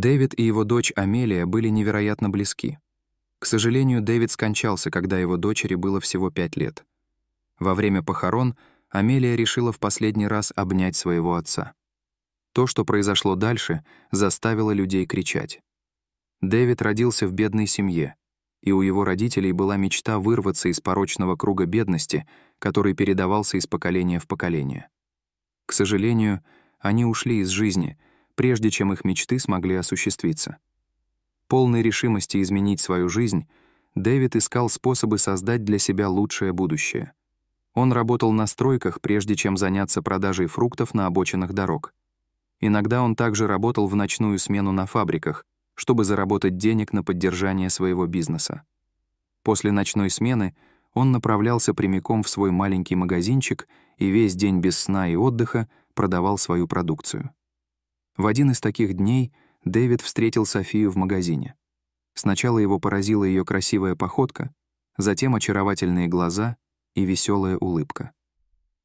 Дэвид и его дочь Амелия были невероятно близки. К сожалению, Дэвид скончался, когда его дочери было всего пять лет. Во время похорон Амелия решила в последний раз обнять своего отца. То, что произошло дальше, заставило людей кричать. Дэвид родился в бедной семье, и у его родителей была мечта вырваться из порочного круга бедности, который передавался из поколения в поколение. К сожалению, они ушли из жизни — прежде чем их мечты смогли осуществиться. Полной решимости изменить свою жизнь, Дэвид искал способы создать для себя лучшее будущее. Он работал на стройках, прежде чем заняться продажей фруктов на обочинах дорог. Иногда он также работал в ночную смену на фабриках, чтобы заработать денег на поддержание своего бизнеса. После ночной смены он направлялся прямиком в свой маленький магазинчик и весь день без сна и отдыха продавал свою продукцию. В один из таких дней Дэвид встретил Софию в магазине. Сначала его поразила ее красивая походка, затем очаровательные глаза и веселая улыбка.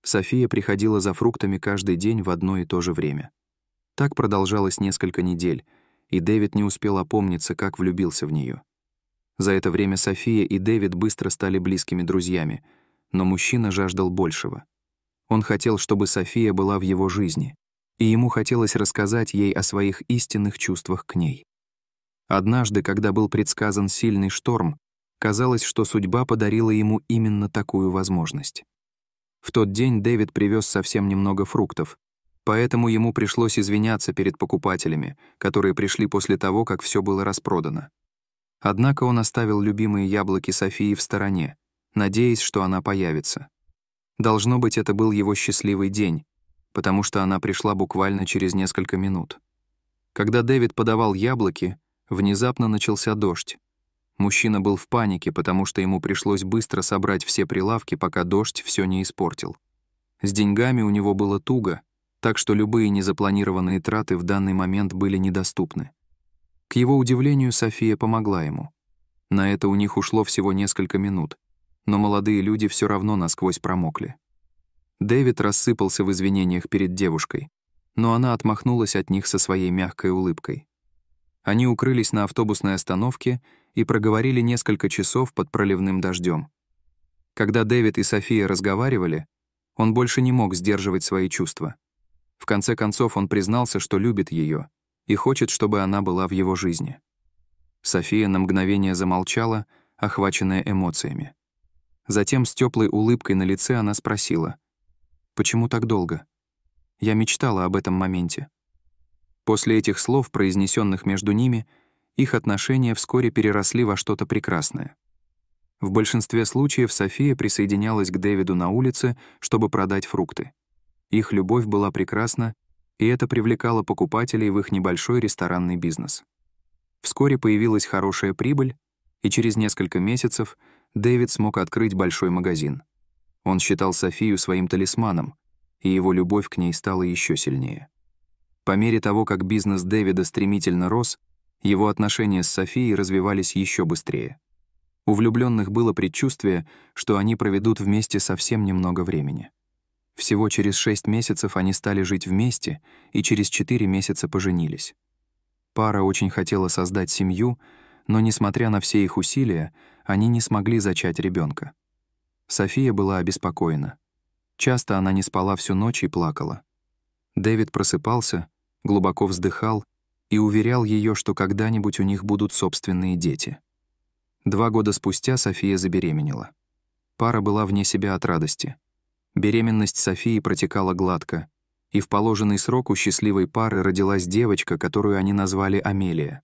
София приходила за фруктами каждый день в одно и то же время. Так продолжалось несколько недель, и Дэвид не успел опомниться, как влюбился в нее. За это время София и Дэвид быстро стали близкими друзьями, но мужчина жаждал большего. Он хотел, чтобы София была в его жизни, и ему хотелось рассказать ей о своих истинных чувствах к ней. Однажды, когда был предсказан сильный шторм, казалось, что судьба подарила ему именно такую возможность. В тот день Дэвид привез совсем немного фруктов, поэтому ему пришлось извиняться перед покупателями, которые пришли после того, как все было распродано. Однако он оставил любимые яблоки Софии в стороне, надеясь, что она появится. Должно быть, это был его счастливый день, потому что она пришла буквально через несколько минут. Когда Дэвид подавал яблоки, внезапно начался дождь. Мужчина был в панике, потому что ему пришлось быстро собрать все прилавки, пока дождь все не испортил. С деньгами у него было туго, так что любые незапланированные траты в данный момент были недоступны. К его удивлению, София помогла ему. На это у них ушло всего несколько минут, но молодые люди все равно насквозь промокли. Дэвид рассыпался в извинениях перед девушкой, но она отмахнулась от них со своей мягкой улыбкой. Они укрылись на автобусной остановке и проговорили несколько часов под проливным дождем. Когда Дэвид и София разговаривали, он больше не мог сдерживать свои чувства. В конце концов, он признался, что любит ее и хочет, чтобы она была в его жизни. София на мгновение замолчала, охваченная эмоциями. Затем с теплой улыбкой на лице она спросила, Почему так долго? Я мечтала об этом моменте. После этих слов, произнесенных между ними, их отношения вскоре переросли во что-то прекрасное. В большинстве случаев София присоединялась к Дэвиду на улице, чтобы продать фрукты. Их любовь была прекрасна, и это привлекало покупателей в их небольшой ресторанный бизнес. Вскоре появилась хорошая прибыль, и через несколько месяцев Дэвид смог открыть большой магазин — он считал Софию своим талисманом, и его любовь к ней стала еще сильнее. По мере того, как бизнес Дэвида стремительно рос, его отношения с Софией развивались еще быстрее. У влюбленных было предчувствие, что они проведут вместе совсем немного времени. Всего через шесть месяцев они стали жить вместе и через четыре месяца поженились. Пара очень хотела создать семью, но, несмотря на все их усилия, они не смогли зачать ребенка. София была обеспокоена. Часто она не спала всю ночь и плакала. Дэвид просыпался, глубоко вздыхал и уверял ее, что когда-нибудь у них будут собственные дети. Два года спустя София забеременела. Пара была вне себя от радости. Беременность Софии протекала гладко, и в положенный срок у счастливой пары родилась девочка, которую они назвали Амелия.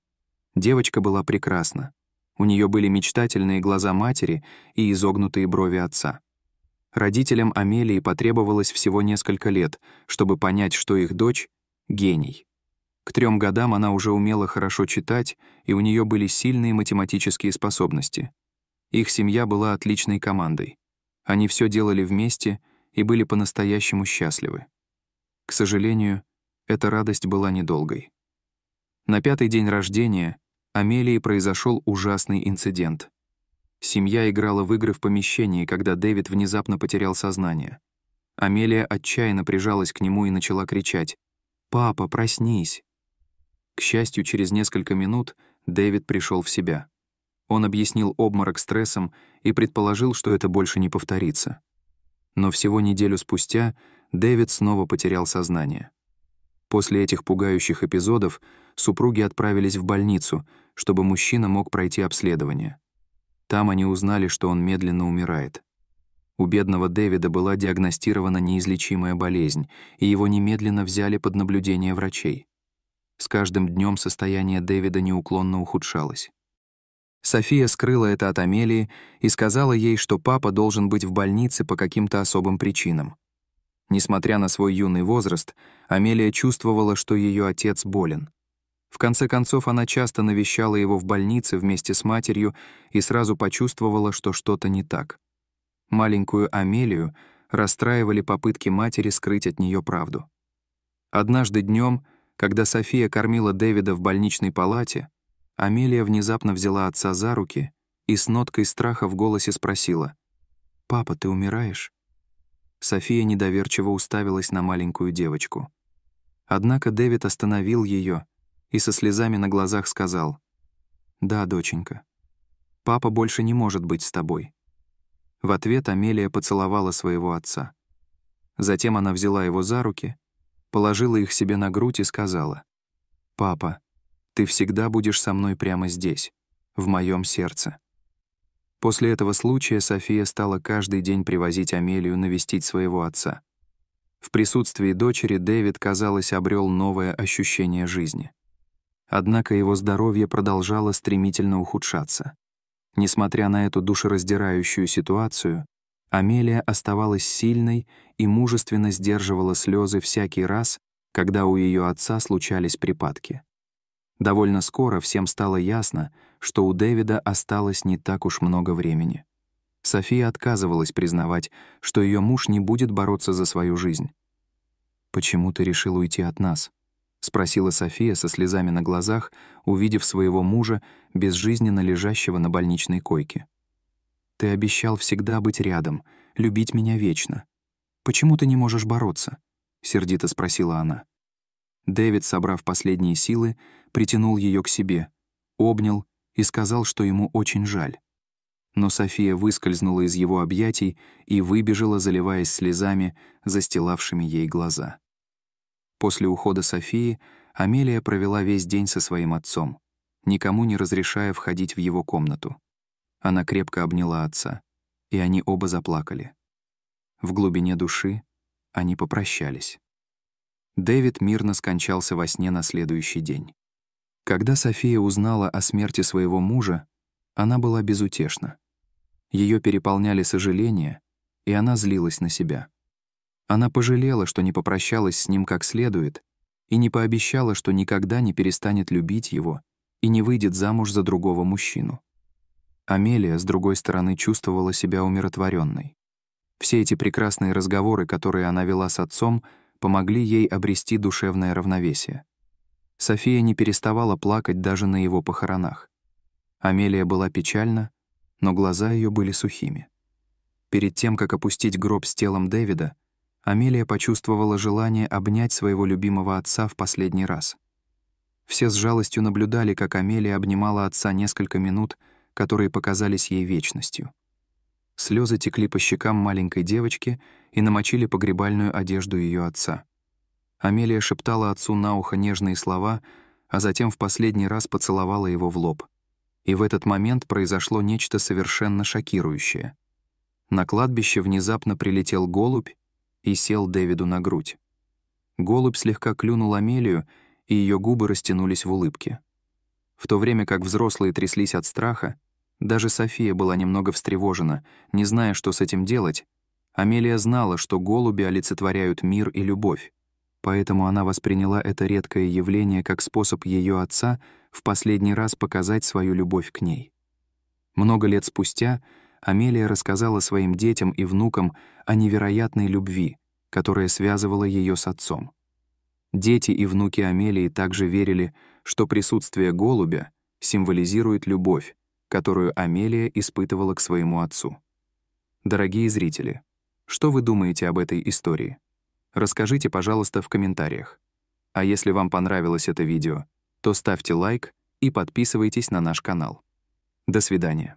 Девочка была прекрасна, у нее были мечтательные глаза матери и изогнутые брови отца. Родителям Амелии потребовалось всего несколько лет, чтобы понять, что их дочь — гений. К трем годам она уже умела хорошо читать, и у нее были сильные математические способности. Их семья была отличной командой. Они все делали вместе и были по-настоящему счастливы. К сожалению, эта радость была недолгой. На пятый день рождения Амелии произошел ужасный инцидент. Семья играла в игры в помещении, когда Дэвид внезапно потерял сознание. Амелия отчаянно прижалась к нему и начала кричать «Папа, проснись!». К счастью, через несколько минут Дэвид пришел в себя. Он объяснил обморок стрессом и предположил, что это больше не повторится. Но всего неделю спустя Дэвид снова потерял сознание. После этих пугающих эпизодов супруги отправились в больницу, чтобы мужчина мог пройти обследование. Там они узнали, что он медленно умирает. У бедного Дэвида была диагностирована неизлечимая болезнь, и его немедленно взяли под наблюдение врачей. С каждым днем состояние Дэвида неуклонно ухудшалось. София скрыла это от Амелии и сказала ей, что папа должен быть в больнице по каким-то особым причинам. Несмотря на свой юный возраст, Амелия чувствовала, что ее отец болен. В конце концов, она часто навещала его в больнице вместе с матерью и сразу почувствовала, что что-то не так. Маленькую Амелию расстраивали попытки матери скрыть от нее правду. Однажды днем, когда София кормила Дэвида в больничной палате, Амелия внезапно взяла отца за руки и с ноткой страха в голосе спросила, «Папа, ты умираешь?» София недоверчиво уставилась на маленькую девочку. Однако Дэвид остановил ее и со слезами на глазах сказал, «Да, доченька, папа больше не может быть с тобой». В ответ Амелия поцеловала своего отца. Затем она взяла его за руки, положила их себе на грудь и сказала, «Папа, ты всегда будешь со мной прямо здесь, в моем сердце». После этого случая София стала каждый день привозить Амелию навестить своего отца. В присутствии дочери Дэвид, казалось, обрел новое ощущение жизни. Однако его здоровье продолжало стремительно ухудшаться. Несмотря на эту душераздирающую ситуацию, Амелия оставалась сильной и мужественно сдерживала слезы всякий раз, когда у ее отца случались припадки. Довольно скоро всем стало ясно, что у Дэвида осталось не так уж много времени. София отказывалась признавать, что ее муж не будет бороться за свою жизнь. «Почему ты решил уйти от нас?» — спросила София со слезами на глазах, увидев своего мужа, безжизненно лежащего на больничной койке. «Ты обещал всегда быть рядом, любить меня вечно. Почему ты не можешь бороться?» — сердито спросила она. Дэвид, собрав последние силы, притянул ее к себе, обнял и сказал, что ему очень жаль. Но София выскользнула из его объятий и выбежала, заливаясь слезами, застилавшими ей глаза. После ухода Софии Амелия провела весь день со своим отцом, никому не разрешая входить в его комнату. Она крепко обняла отца, и они оба заплакали. В глубине души они попрощались. Дэвид мирно скончался во сне на следующий день. Когда София узнала о смерти своего мужа, она была безутешна. Ее переполняли сожаления, и она злилась на себя. Она пожалела, что не попрощалась с ним как следует, и не пообещала, что никогда не перестанет любить его и не выйдет замуж за другого мужчину. Амелия, с другой стороны, чувствовала себя умиротворенной. Все эти прекрасные разговоры, которые она вела с отцом, помогли ей обрести душевное равновесие. София не переставала плакать даже на его похоронах. Амелия была печальна, но глаза ее были сухими. Перед тем, как опустить гроб с телом Дэвида, Амелия почувствовала желание обнять своего любимого отца в последний раз. Все с жалостью наблюдали, как Амелия обнимала отца несколько минут, которые показались ей вечностью. Слезы текли по щекам маленькой девочки и намочили погребальную одежду ее отца. Амелия шептала отцу на ухо нежные слова, а затем в последний раз поцеловала его в лоб. И в этот момент произошло нечто совершенно шокирующее. На кладбище внезапно прилетел голубь и сел Дэвиду на грудь. Голубь слегка клюнул Амелию, и ее губы растянулись в улыбке. В то время как взрослые тряслись от страха, даже София была немного встревожена, не зная, что с этим делать. Амелия знала, что голуби олицетворяют мир и любовь. Поэтому она восприняла это редкое явление как способ ее отца в последний раз показать свою любовь к ней. Много лет спустя Амелия рассказала своим детям и внукам о невероятной любви, которая связывала ее с отцом. Дети и внуки Амелии также верили, что присутствие голубя символизирует любовь, которую Амелия испытывала к своему отцу. Дорогие зрители, что вы думаете об этой истории? Расскажите, пожалуйста, в комментариях. А если вам понравилось это видео, то ставьте лайк и подписывайтесь на наш канал. До свидания.